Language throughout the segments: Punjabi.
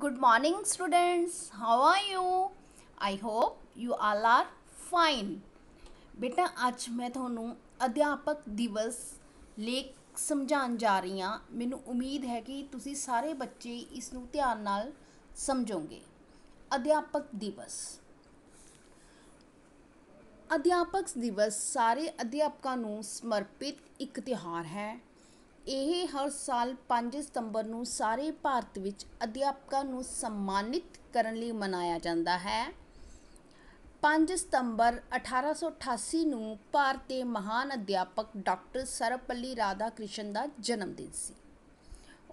good morning students how are you i hope you all are fine ਬੇਟਾ ਅੱਜ ਮੈਂ ਤੁਹਾਨੂੰ ਅਧਿਆਪਕ ਦਿਵਸ ਲੇਖ ਸਮਝਾਉਣ ਜਾ ਰਹੀ ਹਾਂ ਮੈਨੂੰ ਉਮੀਦ ਹੈ ਕਿ ਤੁਸੀਂ ਸਾਰੇ ਬੱਚੇ ਇਸ ਨੂੰ ਧਿਆਨ ਨਾਲ ਸਮਝੋਗੇ ਅਧਿਆਪਕ ਦਿਵਸ ਅਧਿਆਪਕ ਦਿਵਸ ਸਾਰੇ ਅਧਿਆਪਕਾਂ ਨੂੰ ਸਮਰਪਿਤ ਇੱਕ ਤਿਹਾਰ ਹੈ ਇਹ ਹਰ ਸਾਲ 5 ਸਤੰਬਰ ਨੂੰ ਸਾਰੇ ਭਾਰਤ ਵਿੱਚ ਅਧਿਆਪਕਾਂ ਨੂੰ ਸਨਮਾਨਿਤ ਕਰਨ ਲਈ ਮਨਾਇਆ ਜਾਂਦਾ ਹੈ 5 ਸਤੰਬਰ 1888 ਨੂੰ ਭਾਰਤ ਦੇ ਮਹਾਨ ਅਧਿਆਪਕ ਡਾਕਟਰ ਰਾਧਾ ਰਾਧਾਕ੍ਰਿਸ਼ਨ ਦਾ ਜਨਮ ਦਿਨ ਸੀ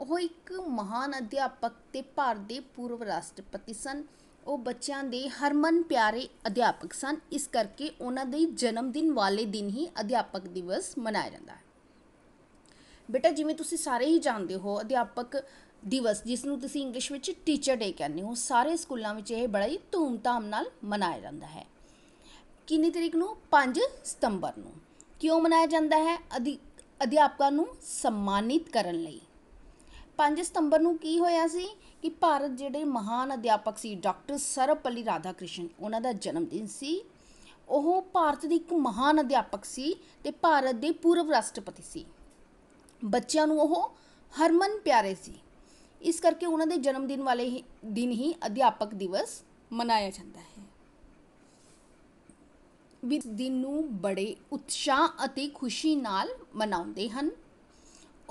ਉਹ ਇੱਕ ਮਹਾਨ ਅਧਿਆਪਕ ਤੇ ਭਾਰਤ ਦੇ ਪੂਰਵ ਰਾਸ਼ਟਰਪਤੀ ਸਨ ਉਹ ਬੱਚਿਆਂ ਦੇ ਹਰਮਨ ਪਿਆਰੇ ਅਧਿਆਪਕ ਸਨ ਇਸ ਕਰਕੇ ਉਹਨਾਂ ਦੇ ਜਨਮ ਦਿਨ ਵਾਲੇ ਦਿਨ ਹੀ ਅਧਿਆਪਕ ਦਿਵਸ ਮਨਾਇਆ ਜਾਂਦਾ ਹੈ ਬੇਟਾ ਜਿਵੇਂ ਤੁਸੀਂ ਸਾਰੇ ਹੀ ਜਾਣਦੇ ਹੋ ਅਧਿਆਪਕ ਦਿਵਸ ਜਿਸ ਨੂੰ ਤੁਸੀਂ ਇੰਗਲਿਸ਼ ਵਿੱਚ ਟੀਚਰ ਡੇ ਕਹਿੰਦੇ ਹੋ ਸਾਰੇ ਸਕੂਲਾਂ ਵਿੱਚ ਇਹ ਬੜਾ ਹੀ ਧੂਮਧਾਮ ਨਾਲ ਮਨਾਇਆ ਜਾਂਦਾ ਹੈ ਕਿੰਨੀ ਤਰੀਕ ਨੂੰ 5 ਸਤੰਬਰ ਨੂੰ ਕਿਉਂ ਮਨਾਇਆ ਜਾਂਦਾ ਹੈ ਅਧਿਆਪਕਾਂ ਨੂੰ ਸਨਮਾਨਿਤ ਕਰਨ ਲਈ 5 ਸਤੰਬਰ ਨੂੰ ਕੀ ਹੋਇਆ ਸੀ ਕਿ ਭਾਰਤ ਜਿਹੜੇ ਮਹਾਨ ਅਧਿਆਪਕ ਸੀ ਡਾਕਟਰ ਰਾਧਾ ਕ੍ਰਿਸ਼ਨ ਉਹਨਾਂ ਦਾ ਜਨਮ ਦਿਨ ਸੀ ਉਹ ਭਾਰਤ ਦੇ ਇੱਕ ਮਹਾਨ ਅਧਿਆਪਕ ਸੀ ਤੇ ਭਾਰਤ ਦੇ ਪੂਰਵ ਰਾਸ਼ਟਰਪਤੀ ਸੀ ਬੱਚਿਆਂ ਨੂੰ ਉਹ ਹਰਮਨ ਪਿਆਰੇ ਸੀ ਇਸ ਕਰਕੇ ਉਹਨਾਂ ਦੇ ਜਨਮ ਦਿਨ ਵਾਲੇ ਦਿਨ ਹੀ ਅਧਿਆਪਕ ਦਿਵਸ ਮਨਾਇਆ ਜਾਂਦਾ ਹੈ ਇਸ ਦਿਨ ਨੂੰ ਬੜੇ ਉਤਸ਼ਾਹ ਅਤੇ ਖੁਸ਼ੀ ਨਾਲ ਮਨਾਉਂਦੇ ਹਨ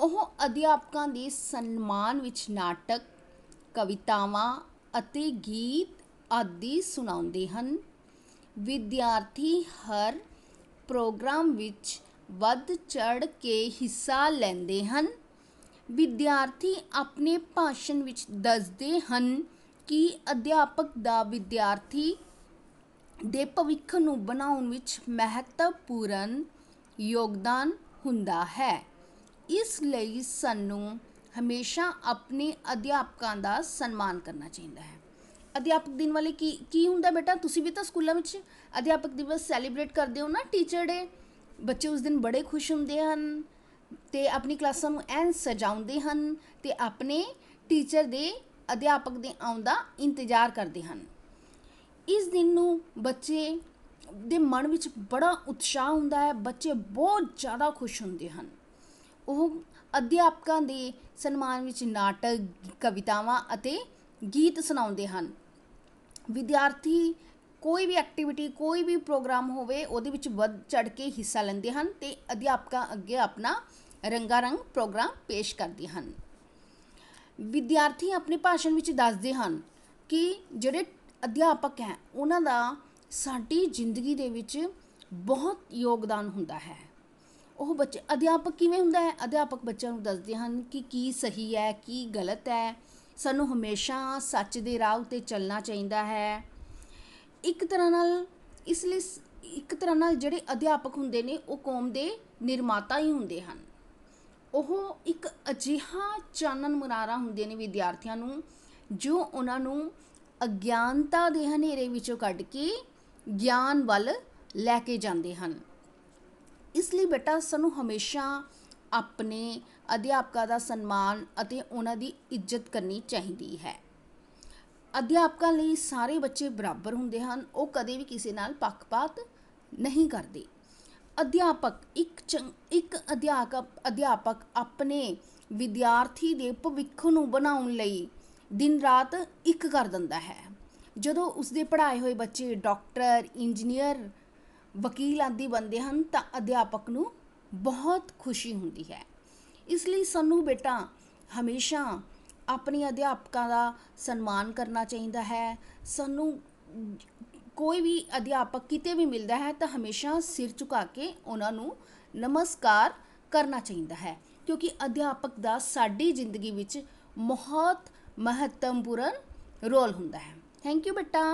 ਉਹ ਅਧਿਆਪਕਾਂ ਦੇ ਸਨਮਾਨ ਵਿੱਚ ਨਾਟਕ ਕਵਿਤਾਵਾਂ ਅਤੇ ਗੀਤ ਆਦਿ ਸੁਣਾਉਂਦੇ ਹਨ ਵਿਦਿਆਰਥੀ ਹਰ ਪ੍ਰੋਗਰਾਮ ਵਿੱਚ ਵੱਧ ਚੜ ਕੇ ਹਿੱਸਾ ਲੈਂਦੇ ਹਨ ਵਿਦਿਆਰਥੀ ਆਪਣੇ ਭਾਸ਼ਣ ਵਿੱਚ ਦੱਸਦੇ ਹਨ ਕਿ ਅਧਿਆਪਕ ਦਾ ਵਿਦਿਆਰਥੀ ਦੇ ਭਵਿੱਖ ਨੂੰ ਬਣਾਉਣ ਵਿੱਚ ਮਹੱਤਵਪੂਰਨ ਯੋਗਦਾਨ ਹੁੰਦਾ ਹੈ ਇਸ ਲਈ ਸਾਨੂੰ ਹਮੇਸ਼ਾ ਆਪਣੇ ਅਧਿਆਪਕਾਂ ਦਾ ਸਨਮਾਨ ਕਰਨਾ ਚਾਹੀਦਾ ਹੈ ਅਧਿਆਪਕ ਦਿਨ ਵਾਲੇ ਕੀ ਕੀ ਹੁੰਦਾ ਬੇਟਾ ਤੁਸੀਂ ਵੀ ਤਾਂ ਸਕੂਲਾਂ ਵਿੱਚ ਅਧਿਆਪਕ ਦਿਵਸ ਸੈਲੀਬ੍ਰੇਟ ਕਰਦੇ ਹੋ ਨਾ ਟੀਚਰ ਡੇ ਬੱਚੇ ਉਸ ਦਿਨ ਬੜੇ ਖੁਸ਼ ਹੁੰਦੇ ਹਨ ਤੇ ਆਪਣੀ ਕਲਾਸਾਂ ਨੂੰ ਐਨ ਸਜਾਉਂਦੇ ਹਨ ਤੇ ਆਪਣੇ ਟੀਚਰ ਦੇ ਅਧਿਆਪਕ ਦੇ ਆਉਣ ਦਾ ਇੰਤਜ਼ਾਰ ਕਰਦੇ ਹਨ ਇਸ ਦਿਨ ਨੂੰ ਬੱਚੇ ਦੇ ਮਨ ਵਿੱਚ ਬੜਾ ਉਤਸ਼ਾਹ ਹੁੰਦਾ ਹੈ ਬੱਚੇ ਬਹੁਤ ਜ਼ਿਆਦਾ ਖੁਸ਼ ਹੁੰਦੇ ਹਨ ਉਹ ਅਧਿਆਪਕਾਂ ਦੇ ਸਨਮਾਨ ਵਿੱਚ ਨਾਟਕ ਕਵਿਤਾਵਾਂ ਅਤੇ ਗੀਤ ਸੁਣਾਉਂਦੇ ਹਨ ਵਿਦਿਆਰਥੀ ਕੋਈ ਵੀ ਐਕਟੀਵਿਟੀ ਕੋਈ ਵੀ ਪ੍ਰੋਗਰਾਮ ਹੋਵੇ ਉਹਦੇ ਵਿੱਚ ਵੱਧ ਚੜ ਕੇ ਹਿੱਸਾ ਲੈਂਦੇ ਹਨ ਤੇ ਅਧਿਆਪਕਾਂ ਅੱਗੇ ਆਪਣਾ ਰੰਗਾਰੰਗ ਪ੍ਰੋਗਰਾਮ ਪੇਸ਼ ਕਰਦੇ ਹਨ ਵਿਦਿਆਰਥੀ ਆਪਣੇ ਭਾਸ਼ਣ ਵਿੱਚ ਦੱਸਦੇ ਹਨ ਕਿ ਜਿਹੜੇ ਅਧਿਆਪਕ ਹੈ ਉਹਨਾਂ ਦਾ ਸਾਡੀ ਜ਼ਿੰਦਗੀ ਦੇ ਵਿੱਚ ਬਹੁਤ ਯੋਗਦਾਨ ਹੁੰਦਾ ਹੈ ਉਹ ਬੱਚੇ ਅਧਿਆਪਕ ਕਿਵੇਂ ਹੁੰਦਾ ਹੈ ਅਧਿਆਪਕ ਬੱਚਿਆਂ ਨੂੰ ਦੱਸਦੇ ਹਨ ਕਿ ਕੀ ਸਹੀ ਹੈ ਕੀ ਗਲਤ ਹੈ ਸਾਨੂੰ ਹਮੇਸ਼ਾ ਸੱਚ ਦੇ ਰਾਹ ਉਤੇ ਚੱਲਣਾ ਚਾਹੀਦਾ ਹੈ ਇੱਕ ਤਰ੍ਹਾਂ ਨਾਲ ਇਸ ਲਈ ਇੱਕ ਤਰ੍ਹਾਂ ਨਾਲ ਜਿਹੜੇ ਅਧਿਆਪਕ ਹੁੰਦੇ ਨੇ ਉਹ ਕੌਮ ਦੇ ਨਿਰਮਾਤਾ ਹੀ ਹੁੰਦੇ ਹਨ ਉਹ ਇੱਕ ਅਜੀਹਾ ਚਾਨਣ ਮਨਾਰਾ ਹੁੰਦੇ ਨੇ ਵਿਦਿਆਰਥੀਆਂ ਨੂੰ ਜੋ ਉਹਨਾਂ ਨੂੰ ਅਗਿਆਨਤਾ ਦੇ ਹਨੇਰੇ ਵਿੱਚੋਂ ਕੱਢ ਕੇ ਗਿਆਨ ਵੱਲ ਲੈ ਕੇ ਜਾਂਦੇ ਹਨ ਇਸ ਲਈ ਬੇਟਾ ਸਾਨੂੰ ਹਮੇਸ਼ਾ ਆਪਣੇ ਅਧਿਆਪਕਾਂ ਦਾ ਸਨਮਾਨ ਅਤੇ ਉਹਨਾਂ ਦੀ ਇੱਜ਼ਤ ਕਰਨੀ ਚਾਹੀਦੀ ਹੈ ਅਧਿਆਪਕਾਂ ਲਈ ਸਾਰੇ ਬੱਚੇ ਬਰਾਬਰ ਹੁੰਦੇ ਹਨ ਉਹ ਕਦੇ ਵੀ ਕਿਸੇ ਨਾਲ ਪੱਖਪਾਤ ਨਹੀਂ ਕਰਦੇ ਅਧਿਆਪਕ ਇੱਕ ਇੱਕ ਅਧਿਆਪਕ ਅਧਿਆਪਕ ਆਪਣੇ ਵਿਦਿਆਰਥੀ ਦੇ ਭਵਿੱਖ ਨੂੰ ਬਣਾਉਣ ਲਈ ਦਿਨ ਰਾਤ ਇੱਕ ਕਰ ਦਿੰਦਾ ਹੈ ਜਦੋਂ ਉਸ ਦੇ ਪੜ੍ਹਾਏ ਹੋਏ ਬੱਚੇ ਡਾਕਟਰ ਇੰਜੀਨੀਅਰ ਵਕੀਲ ਆਦਿ ਬਣਦੇ ਹਨ ਤਾਂ ਅਧਿਆਪਕ ਨੂੰ ਬਹੁਤ ਖੁਸ਼ੀ ਹੁੰਦੀ ਹੈ ਇਸ ਲਈ ਸਾਨੂੰ ਬੇਟਾ ਹਮੇਸ਼ਾ ਆਪਣੇ ਅਧਿਆਪਕਾਂ ਦਾ ਸਨਮਾਨ ਕਰਨਾ ਚਾਹੀਦਾ ਹੈ ਸਾਨੂੰ ਕੋਈ ਵੀ ਅਧਿਆਪਕ ਕਿਤੇ ਵੀ ਮਿਲਦਾ ਹੈ ਤਾਂ ਹਮੇਸ਼ਾ ਸਿਰ ਝੁਕਾ ਕੇ ਉਹਨਾਂ ਨੂੰ ਨਮਸਕਾਰ ਕਰਨਾ ਚਾਹੀਦਾ ਹੈ ਕਿਉਂਕਿ ਅਧਿਆਪਕ ਦਾ ਸਾਡੀ ਜ਼ਿੰਦਗੀ ਵਿੱਚ ਬਹੁਤ ਮਹੱਤਵਪੂਰਨ ਰੋਲ ਹੁੰਦਾ ਹੈ ਥੈਂਕ ਯੂ ਬੇਟਾ